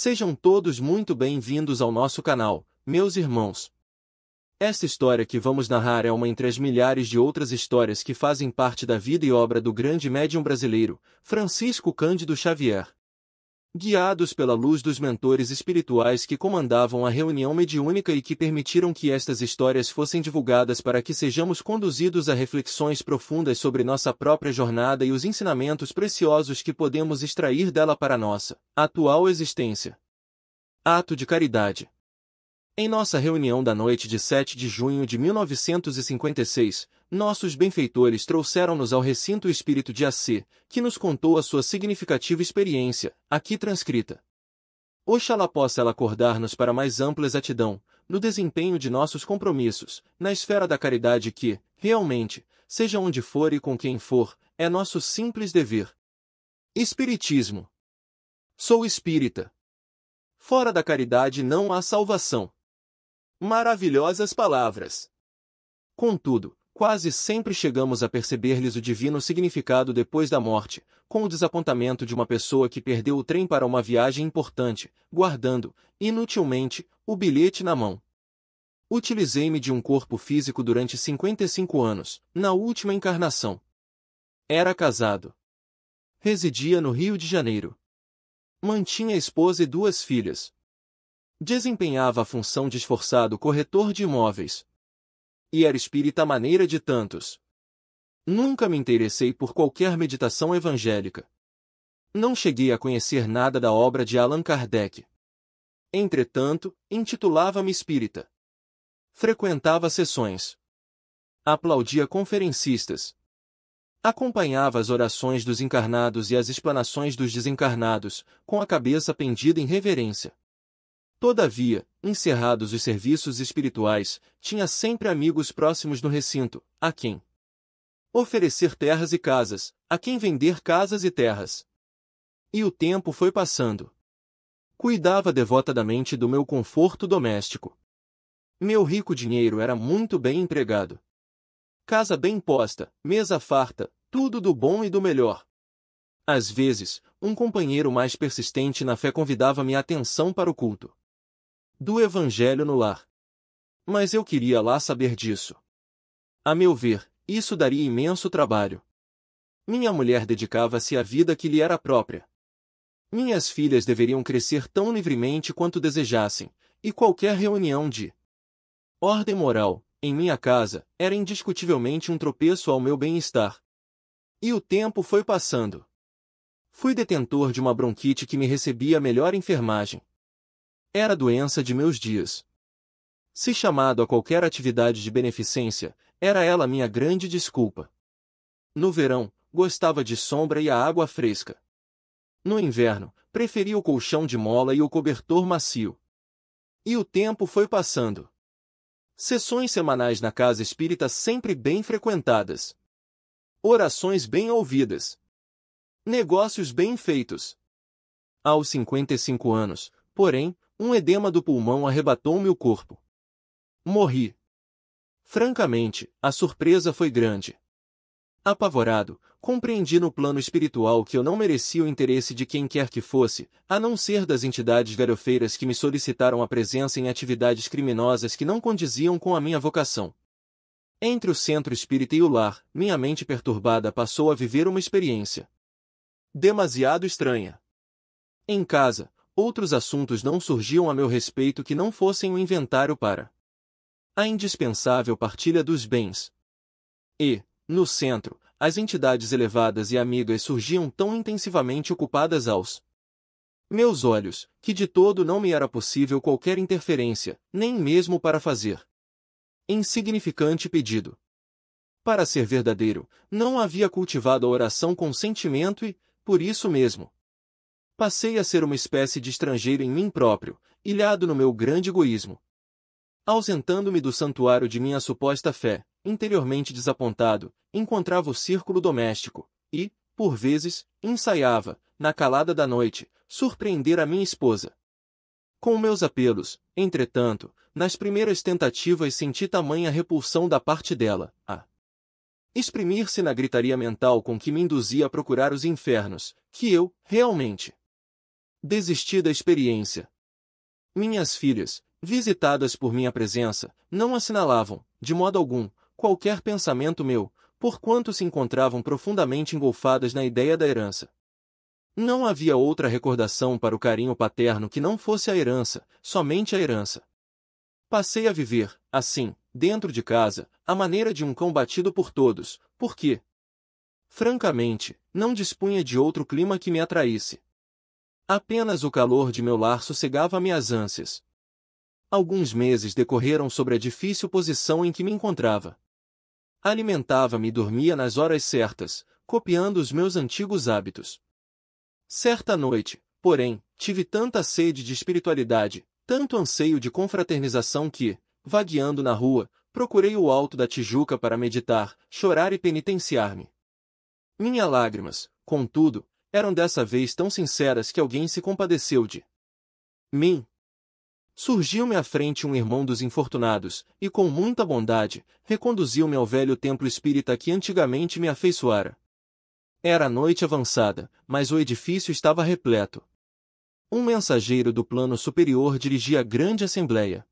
Sejam todos muito bem-vindos ao nosso canal, meus irmãos. Esta história que vamos narrar é uma entre as milhares de outras histórias que fazem parte da vida e obra do grande médium brasileiro, Francisco Cândido Xavier. Guiados pela luz dos mentores espirituais que comandavam a reunião mediúnica e que permitiram que estas histórias fossem divulgadas para que sejamos conduzidos a reflexões profundas sobre nossa própria jornada e os ensinamentos preciosos que podemos extrair dela para nossa atual existência. Ato de caridade. Em nossa reunião da noite de 7 de junho de 1956, nossos benfeitores trouxeram-nos ao recinto o espírito de Assi, que nos contou a sua significativa experiência, aqui transcrita. Oxalá possa ela acordar-nos para mais ampla exatidão, no desempenho de nossos compromissos, na esfera da caridade que, realmente, seja onde for e com quem for, é nosso simples dever. Espiritismo. Sou espírita. Fora da caridade não há salvação. Maravilhosas palavras! Contudo, quase sempre chegamos a perceber-lhes o divino significado depois da morte, com o desapontamento de uma pessoa que perdeu o trem para uma viagem importante, guardando, inutilmente, o bilhete na mão. Utilizei-me de um corpo físico durante 55 anos, na última encarnação. Era casado. Residia no Rio de Janeiro. Mantinha esposa e duas filhas, Desempenhava a função de esforçado corretor de imóveis. E era espírita à maneira de tantos. Nunca me interessei por qualquer meditação evangélica. Não cheguei a conhecer nada da obra de Allan Kardec. Entretanto, intitulava-me espírita. Frequentava sessões. Aplaudia conferencistas. Acompanhava as orações dos encarnados e as explanações dos desencarnados, com a cabeça pendida em reverência. Todavia, encerrados os serviços espirituais, tinha sempre amigos próximos no recinto, a quem oferecer terras e casas, a quem vender casas e terras. E o tempo foi passando. Cuidava devotadamente do meu conforto doméstico. Meu rico dinheiro era muito bem empregado. Casa bem posta, mesa farta, tudo do bom e do melhor. Às vezes, um companheiro mais persistente na fé convidava minha atenção para o culto do Evangelho no lar. Mas eu queria lá saber disso. A meu ver, isso daria imenso trabalho. Minha mulher dedicava-se à vida que lhe era própria. Minhas filhas deveriam crescer tão livremente quanto desejassem, e qualquer reunião de ordem moral, em minha casa, era indiscutivelmente um tropeço ao meu bem-estar. E o tempo foi passando. Fui detentor de uma bronquite que me recebia a melhor enfermagem, era a doença de meus dias. Se chamado a qualquer atividade de beneficência, era ela minha grande desculpa. No verão, gostava de sombra e a água fresca. No inverno, preferia o colchão de mola e o cobertor macio. E o tempo foi passando. Sessões semanais na casa espírita sempre bem frequentadas. Orações bem ouvidas. Negócios bem feitos. Aos 55 anos, porém, um edema do pulmão arrebatou-me o corpo. Morri. Francamente, a surpresa foi grande. Apavorado, compreendi no plano espiritual que eu não merecia o interesse de quem quer que fosse, a não ser das entidades garofeiras que me solicitaram a presença em atividades criminosas que não condiziam com a minha vocação. Entre o centro espírita e o lar, minha mente perturbada passou a viver uma experiência demasiado estranha. Em casa, outros assuntos não surgiam a meu respeito que não fossem o um inventário para a indispensável partilha dos bens. E, no centro, as entidades elevadas e amigas surgiam tão intensivamente ocupadas aos meus olhos, que de todo não me era possível qualquer interferência, nem mesmo para fazer insignificante pedido. Para ser verdadeiro, não havia cultivado a oração com sentimento e, por isso mesmo, Passei a ser uma espécie de estrangeiro em mim próprio, ilhado no meu grande egoísmo. Ausentando-me do santuário de minha suposta fé, interiormente desapontado, encontrava o círculo doméstico e, por vezes, ensaiava, na calada da noite, surpreender a minha esposa. Com meus apelos, entretanto, nas primeiras tentativas senti tamanha repulsão da parte dela, a exprimir-se na gritaria mental com que me induzia a procurar os infernos, que eu, realmente, Desisti da experiência. Minhas filhas, visitadas por minha presença, não assinalavam, de modo algum, qualquer pensamento meu, porquanto se encontravam profundamente engolfadas na ideia da herança. Não havia outra recordação para o carinho paterno que não fosse a herança, somente a herança. Passei a viver, assim, dentro de casa, à maneira de um cão batido por todos, porque, francamente, não dispunha de outro clima que me atraísse. Apenas o calor de meu lar sossegava minhas ânsias. Alguns meses decorreram sobre a difícil posição em que me encontrava. Alimentava-me e dormia nas horas certas, copiando os meus antigos hábitos. Certa noite, porém, tive tanta sede de espiritualidade, tanto anseio de confraternização que, vagueando na rua, procurei o alto da Tijuca para meditar, chorar e penitenciar-me. Minhas lágrimas, contudo, eram dessa vez tão sinceras que alguém se compadeceu de mim. Surgiu-me à frente um irmão dos infortunados, e com muita bondade, reconduziu-me ao velho templo espírita que antigamente me afeiçoara. Era noite avançada, mas o edifício estava repleto. Um mensageiro do plano superior dirigia a grande assembleia.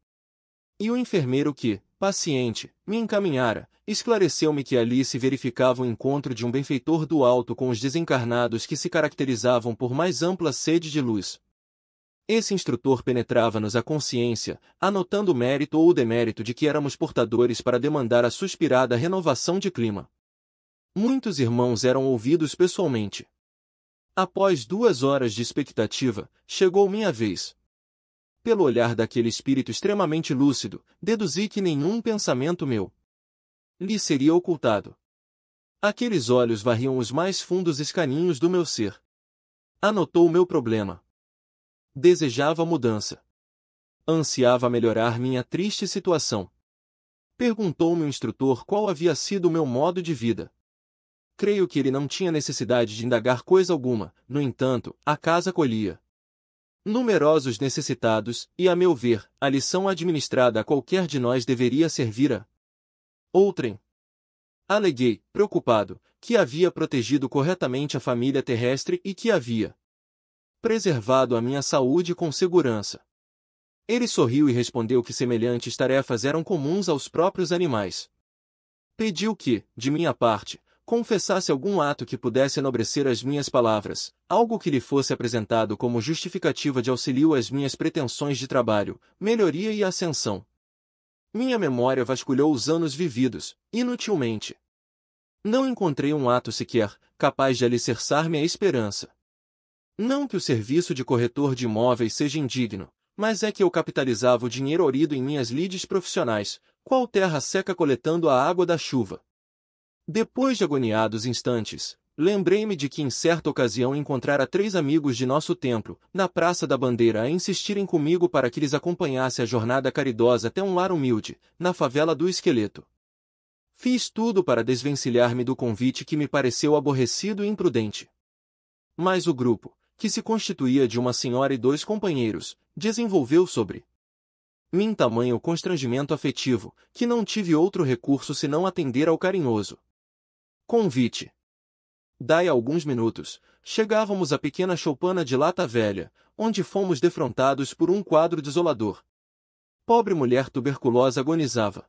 E o enfermeiro que, paciente, me encaminhara, esclareceu-me que ali se verificava o encontro de um benfeitor do alto com os desencarnados que se caracterizavam por mais ampla sede de luz. Esse instrutor penetrava-nos a consciência, anotando o mérito ou o demérito de que éramos portadores para demandar a suspirada renovação de clima. Muitos irmãos eram ouvidos pessoalmente. Após duas horas de expectativa, chegou minha vez pelo olhar daquele espírito extremamente lúcido, deduzi que nenhum pensamento meu lhe seria ocultado. Aqueles olhos varriam os mais fundos escaninhos do meu ser. Anotou o meu problema. Desejava mudança. Ansiava melhorar minha triste situação. Perguntou-me o instrutor qual havia sido o meu modo de vida. Creio que ele não tinha necessidade de indagar coisa alguma, no entanto, a casa colhia numerosos necessitados, e a meu ver, a lição administrada a qualquer de nós deveria servir a outrem. Aleguei, preocupado, que havia protegido corretamente a família terrestre e que havia preservado a minha saúde com segurança. Ele sorriu e respondeu que semelhantes tarefas eram comuns aos próprios animais. Pediu que, de minha parte, confessasse algum ato que pudesse enobrecer as minhas palavras, algo que lhe fosse apresentado como justificativa de auxílio às minhas pretensões de trabalho, melhoria e ascensão. Minha memória vasculhou os anos vividos, inutilmente. Não encontrei um ato sequer capaz de alicerçar minha esperança. Não que o serviço de corretor de imóveis seja indigno, mas é que eu capitalizava o dinheiro orido em minhas lides profissionais, qual terra seca coletando a água da chuva. Depois de agoniados instantes, lembrei-me de que em certa ocasião encontrara três amigos de nosso templo, na Praça da Bandeira a insistirem comigo para que lhes acompanhasse a jornada caridosa até um lar humilde, na favela do Esqueleto. Fiz tudo para desvencilhar-me do convite que me pareceu aborrecido e imprudente. Mas o grupo, que se constituía de uma senhora e dois companheiros, desenvolveu sobre mim tamanho constrangimento afetivo, que não tive outro recurso senão atender ao carinhoso, Convite. Daí a alguns minutos, chegávamos à pequena choupana de lata velha, onde fomos defrontados por um quadro desolador. Pobre mulher tuberculosa agonizava.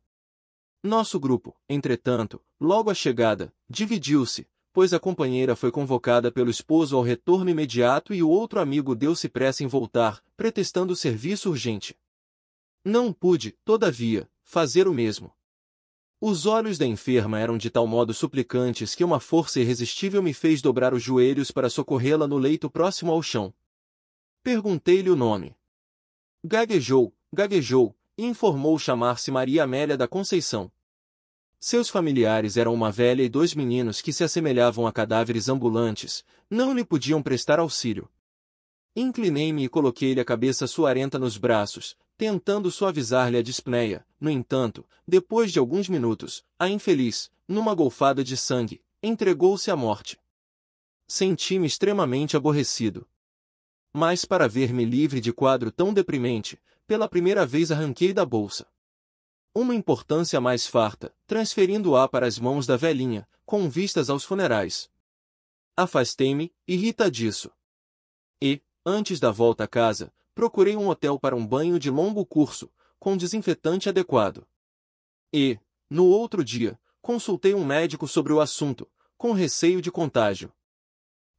Nosso grupo, entretanto, logo à chegada, dividiu-se, pois a companheira foi convocada pelo esposo ao retorno imediato e o outro amigo deu-se pressa em voltar, pretextando serviço urgente. Não pude, todavia, fazer o mesmo. Os olhos da enferma eram de tal modo suplicantes que uma força irresistível me fez dobrar os joelhos para socorrê-la no leito próximo ao chão. Perguntei-lhe o nome. Gaguejou, gaguejou, e informou chamar-se Maria Amélia da Conceição. Seus familiares eram uma velha e dois meninos que se assemelhavam a cadáveres ambulantes, não lhe podiam prestar auxílio. Inclinei-me e coloquei-lhe a cabeça suarenta nos braços, tentando suavizar-lhe a dispneia. No entanto, depois de alguns minutos, a infeliz, numa golfada de sangue, entregou-se à morte. Senti-me extremamente aborrecido. Mas para ver-me livre de quadro tão deprimente, pela primeira vez arranquei da bolsa. Uma importância mais farta, transferindo-a para as mãos da velhinha, com vistas aos funerais. Afastei-me, irrita disso. E, antes da volta a casa, procurei um hotel para um banho de longo curso, com desinfetante adequado. E, no outro dia, consultei um médico sobre o assunto, com receio de contágio.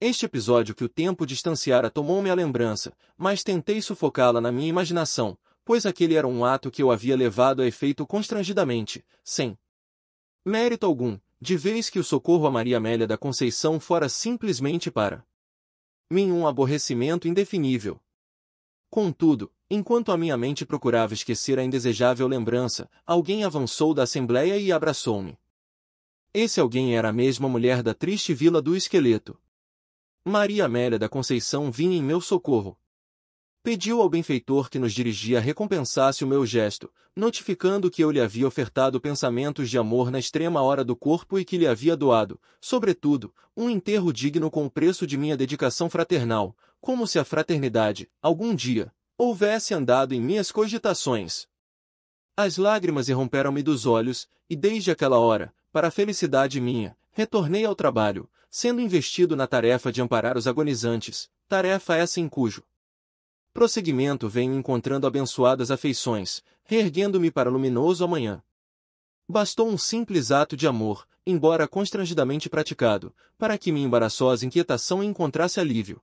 Este episódio que o tempo distanciara tomou-me a lembrança, mas tentei sufocá-la na minha imaginação, pois aquele era um ato que eu havia levado a efeito constrangidamente, sem mérito algum, de vez que o socorro a Maria Amélia da Conceição fora simplesmente para mim um aborrecimento indefinível, Contudo, enquanto a minha mente procurava esquecer a indesejável lembrança, alguém avançou da assembleia e abraçou-me. Esse alguém era a mesma mulher da triste vila do esqueleto. Maria Amélia da Conceição vinha em meu socorro, Pediu ao benfeitor que nos dirigia recompensasse o meu gesto, notificando que eu lhe havia ofertado pensamentos de amor na extrema hora do corpo e que lhe havia doado, sobretudo, um enterro digno com o preço de minha dedicação fraternal, como se a fraternidade, algum dia, houvesse andado em minhas cogitações. As lágrimas irromperam-me dos olhos, e desde aquela hora, para a felicidade minha, retornei ao trabalho, sendo investido na tarefa de amparar os agonizantes, tarefa essa em cujo prosseguimento venho encontrando abençoadas afeições, reerguendo-me para luminoso amanhã. Bastou um simples ato de amor, embora constrangidamente praticado, para que minha embaraçosa inquietação encontrasse alívio.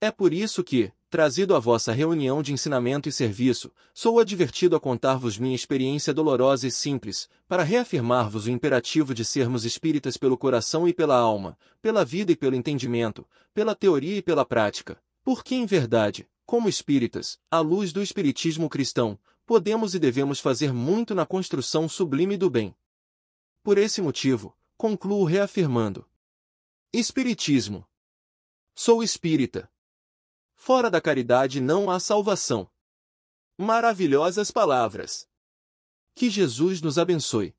É por isso que, trazido à vossa reunião de ensinamento e serviço, sou advertido a contar-vos minha experiência dolorosa e simples, para reafirmar-vos o imperativo de sermos espíritas pelo coração e pela alma, pela vida e pelo entendimento, pela teoria e pela prática, porque, em verdade, como espíritas, à luz do espiritismo cristão, podemos e devemos fazer muito na construção sublime do bem. Por esse motivo, concluo reafirmando: Espiritismo. Sou espírita. Fora da caridade não há salvação. Maravilhosas palavras. Que Jesus nos abençoe.